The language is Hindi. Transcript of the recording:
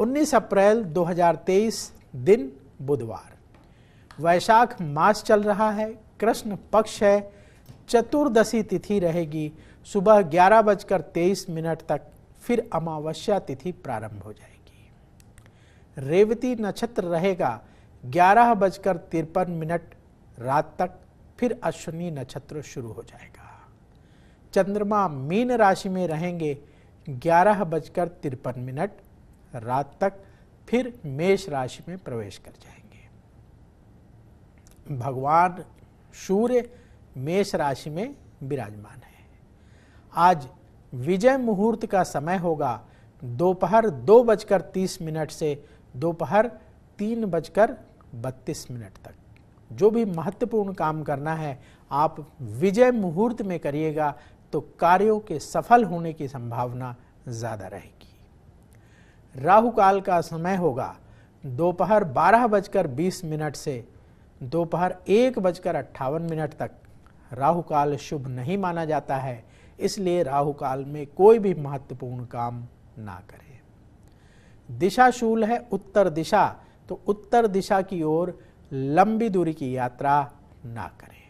19 अप्रैल 2023 दिन बुधवार वैशाख मास चल रहा है कृष्ण पक्ष है चतुर्दशी तिथि रहेगी सुबह ग्यारह बजकर तेईस मिनट तक फिर अमावस्या तिथि प्रारंभ हो जाएगी रेवती नक्षत्र रहेगा ग्यारह बजकर तिरपन मिनट रात तक फिर अश्विनी नक्षत्र शुरू हो जाएगा चंद्रमा मीन राशि में रहेंगे ग्यारह बजकर तिरपन मिनट रात तक फिर मेष राशि में प्रवेश कर जाएंगे भगवान सूर्य मेष राशि में विराजमान है आज विजय मुहूर्त का समय होगा दोपहर दो, बजकर तीस मिनट से दोपहर तीन बजकर बत्तीस मिनट तक जो भी महत्वपूर्ण काम करना है आप विजय मुहूर्त में करिएगा तो कार्यों के सफल होने की संभावना ज़्यादा रहेगी राहु काल का समय होगा दोपहर बारह बजकर बीस मिनट से दोपहर एक बजकर अट्ठावन मिनट तक राहु काल शुभ नहीं माना जाता है इसलिए राहु काल में कोई भी महत्वपूर्ण काम ना करें दिशाशूल है उत्तर दिशा तो उत्तर दिशा की ओर लंबी दूरी की यात्रा ना करें